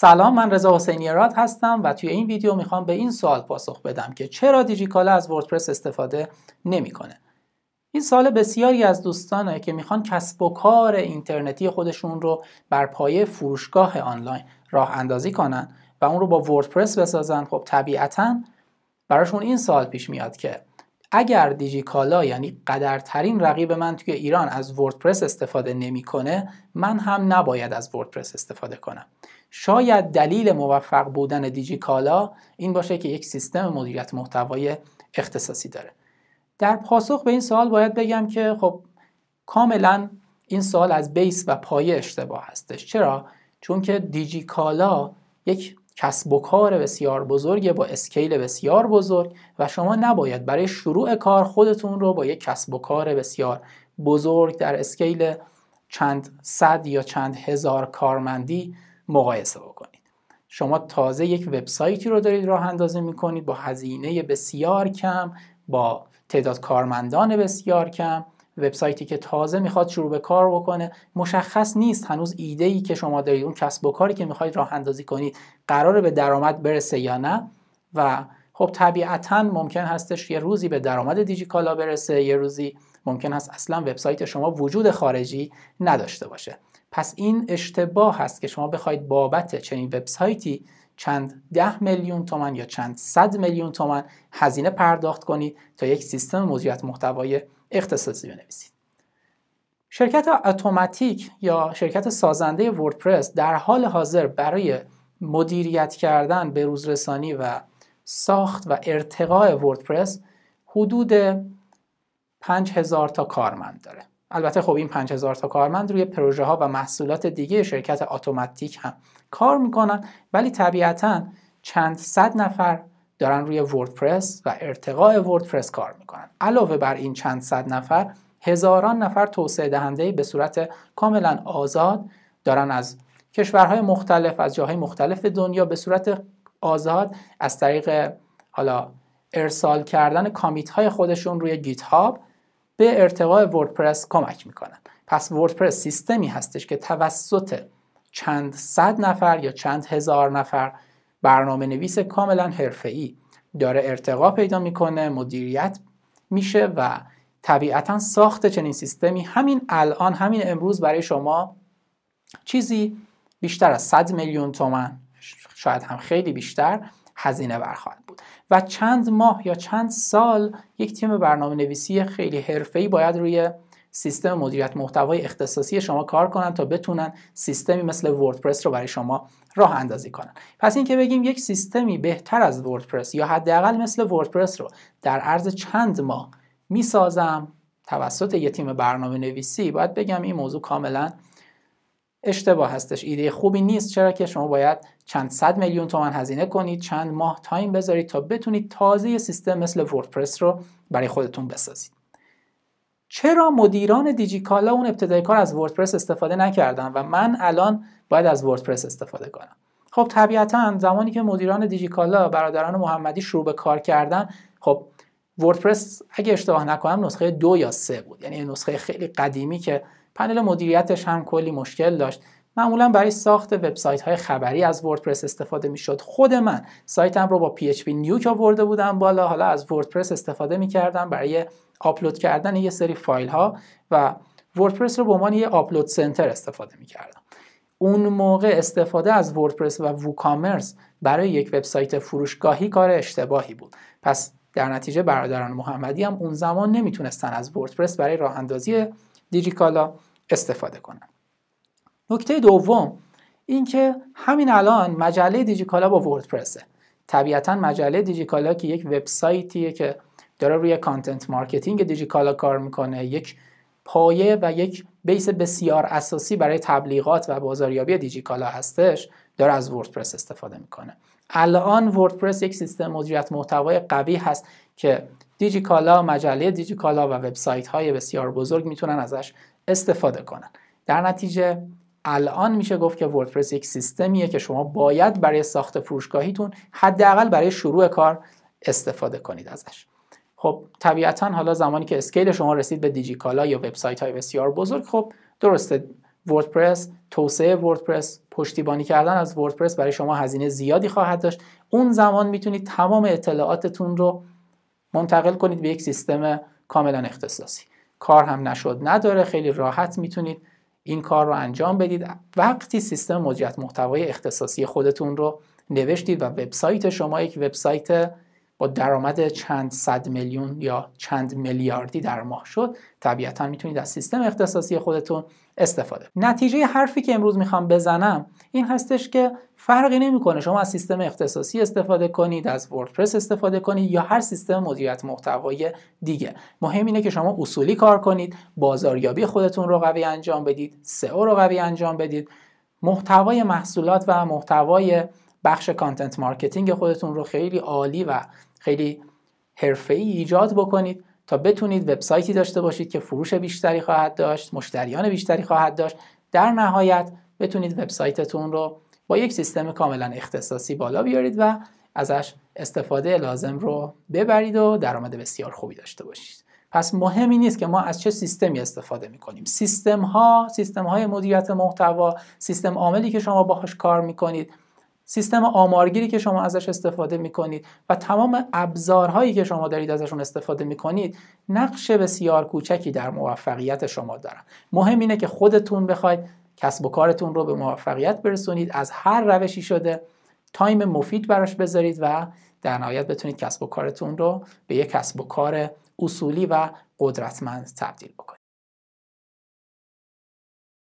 سلام من رضا حسینی راد هستم و توی این ویدیو میخوام به این سوال پاسخ بدم که چرا دیجیکالا از وردپرس استفاده نمیکنه این سال بسیاری از دوستانه که میخوان کسب و کار اینترنتی خودشون رو بر پایه فروشگاه آنلاین راه اندازی کنن و اون رو با وردپرس بسازن خب طبیعتا براشون این سال پیش میاد که اگر دیجیکالا یعنی قدرترین رقیب من توی ایران از وردپرس استفاده نمیکنه من هم نباید از وردپرس استفاده کنم شاید دلیل موفق بودن کالا این باشه که یک سیستم مدیریت محتوای اختصاصی داره در پاسخ به این سوال باید بگم که خب کاملا این سوال از بیس و پایه اشتباه هستش چرا چون که دیجیکالا یک کسب و کار بسیار بزرگ با اسکیل بسیار بزرگ و شما نباید برای شروع کار خودتون رو با یک کسب و کار بسیار بزرگ در اسکیل چند صد یا چند هزار کارمندی مقایسه بکنید شما تازه یک وبسایتی رو دارید راه اندازی میکنید با هزینه بسیار کم با تعداد کارمندان بسیار کم وبسایتی که تازه میخواد شروع به کار بکنه مشخص نیست هنوز ایده ای که شما دارید اون کسب و کاری که میخواید راه اندازی کنید قراره به درآمد برسه یا نه و خب طبیعتا ممکن هستش یه روزی به درآمد کالا برسه یه روزی ممکن هست اصلا وبسایت شما وجود خارجی نداشته باشه پس این اشتباه هست که شما بخواید بابت چنین وبسایتی چند ده میلیون تومن یا چند صد میلیون تومن هزینه پرداخت کنید تا یک سیستم مدیریت محتوای اختصاصی بنویسید شرکت اتوماتیک یا شرکت سازنده وردپرس در حال حاضر برای مدیریت کردن به روزرسانی و ساخت و ارتقاء وردپرس حدود 5000 تا کارمند داره البته خب این 5000 تا کارمند روی پروژه ها و محصولات دیگه شرکت اتوماتیک هم کار میکنن ولی طبیعتا چند صد نفر دارن روی وردپرس و ارتقاء وردپرس کار میکنن علاوه بر این چند صد نفر هزاران نفر توسعه دهنده به صورت کاملا آزاد دارن از کشورهای مختلف از جاهای مختلف دنیا به صورت آزاد از طریق حالا ارسال کردن کامیت های خودشون روی گیت هاب به ارتقاء وردپرس کمک میکنن پس وردپرس سیستمی هستش که توسط چند صد نفر یا چند هزار نفر برنامه نویس کاملا حرفه‌ای داره ارتقا پیدا میکنه مدیریت میشه و طبیعتا ساخت چنین سیستمی همین الان همین امروز برای شما چیزی بیشتر از 100 میلیون تومن شاید هم خیلی بیشتر هزینه برخواهد بود و چند ماه یا چند سال یک تیم برنامه نویسی خیلی حرفه‌ای باید روی سیستم مدیریت محتوای اختصاصی شما کار کنن تا بتونن سیستمی مثل وردپرس رو برای شما راه اندازی کنن پس اینکه بگیم یک سیستمی بهتر از وردپرس یا حداقل مثل وردپرس رو در عرض چند ماه میسازم توسط یه تیم برنامه نویسی باید بگم این موضوع کاملا اشتباه هستش ایده خوبی نیست چرا که شما باید چند صد میلیون تومن هزینه کنید چند ماه تایم بذارید تا بتونید تازه یه سیستم مثل وردپرس رو برای خودتون بسازید چرا مدیران دیجیکالا اون ابتدای کار از وردپرس استفاده نکردن و من الان باید از وردپرس استفاده کنم خب طبیعتا زمانی که مدیران دیجیکالا برادران محمدی شروع به کار کردن خب وردپرس اگه اشتباه نکنم نسخه دو یا سه بود یعنی نسخه خیلی قدیمی که پنل مدیریتش هم کلی مشکل داشت معمولا برای ساخت وبسایت های خبری از وردپرس استفاده شد خود من سایتم رو با PHP نیوک آورده بودم بالا حالا از وردپرس استفاده میکردم برای آپلود کردن یه سری فایل ها و وردپرس رو به عنوان یه آپلود سنتر استفاده میکردم اون موقع استفاده از وردپرس و ووکامرس برای یک وبسایت فروشگاهی کار اشتباهی بود پس در نتیجه برادران محمدی هم اون زمان نمیتونستن از وردپرس برای راه اندازی دیجیکالا استفاده کنن نکته دوم اینکه همین الان مجله دیجیکالا با وردپرسه طبیعتا مجله دیجیکالا که یک وبسایتیه که داره روی کانتنت مارکتینگ دیجیکالا کار میکنه یک پایه و یک بیس بسیار اساسی برای تبلیغات و بازاریابی دیجیکالا هستش داره از وردپرس استفاده میکنه الان وردپرس یک سیستم مدیریت محتوای قوی هست که دیجیکالا مجله دیجیکالا و وبسایت های بسیار بزرگ میتونن ازش استفاده کنن در نتیجه الان میشه گفت که وردپرس یک سیستمیه که شما باید برای ساخت فروشگاهیتون حداقل برای شروع کار استفاده کنید ازش خب طبیعتا حالا زمانی که اسکیل شما رسید به دیجیکالا یا وبسایت های بسیار بزرگ خب درسته وردپرس توسعه وردپرس پشتیبانی کردن از وردپرس برای شما هزینه زیادی خواهد داشت اون زمان میتونید تمام اطلاعاتتون رو منتقل کنید به یک سیستم کاملا اختصاصی کار هم نشد نداره خیلی راحت میتونید این کار رو انجام بدید وقتی سیستم مدیریت محتوای اختصاصی خودتون رو نوشتید و وبسایت شما یک وبسایت با درآمد چند صد میلیون یا چند میلیاردی در ماه شد طبیعتا میتونید از سیستم اختصاصی خودتون استفاده نتیجه حرفی که امروز میخوام بزنم این هستش که فرقی نمیکنه شما از سیستم اختصاصی استفاده کنید از وردپرس استفاده کنید یا هر سیستم مدیریت محتوای دیگه مهم اینه که شما اصولی کار کنید بازاریابی خودتون رو قوی انجام بدید سئو رو قوی انجام بدید محتوای محصولات و محتوای بخش کانتنت مارکتینگ خودتون رو خیلی عالی و خیلی ای ایجاد بکنید تا بتونید وبسایتی داشته باشید که فروش بیشتری خواهد داشت مشتریان بیشتری خواهد داشت در نهایت بتونید وبسایتتون رو با یک سیستم کاملا اختصاصی بالا بیارید و ازش استفاده لازم رو ببرید و درآمد بسیار خوبی داشته باشید پس مهمی نیست که ما از چه سیستمی استفاده میکنیم سیستم ها سیستم های مدیریت محتوا سیستم عاملی که شما باهاش کار کنید. سیستم آمارگیری که شما ازش استفاده می کنید و تمام ابزارهایی که شما دارید ازشون استفاده می کنید نقش بسیار کوچکی در موفقیت شما دارن مهم اینه که خودتون بخواید کسب و کارتون رو به موفقیت برسونید از هر روشی شده تایم مفید براش بذارید و در نهایت بتونید کسب و کارتون رو به یک کسب و کار اصولی و قدرتمند تبدیل بکنید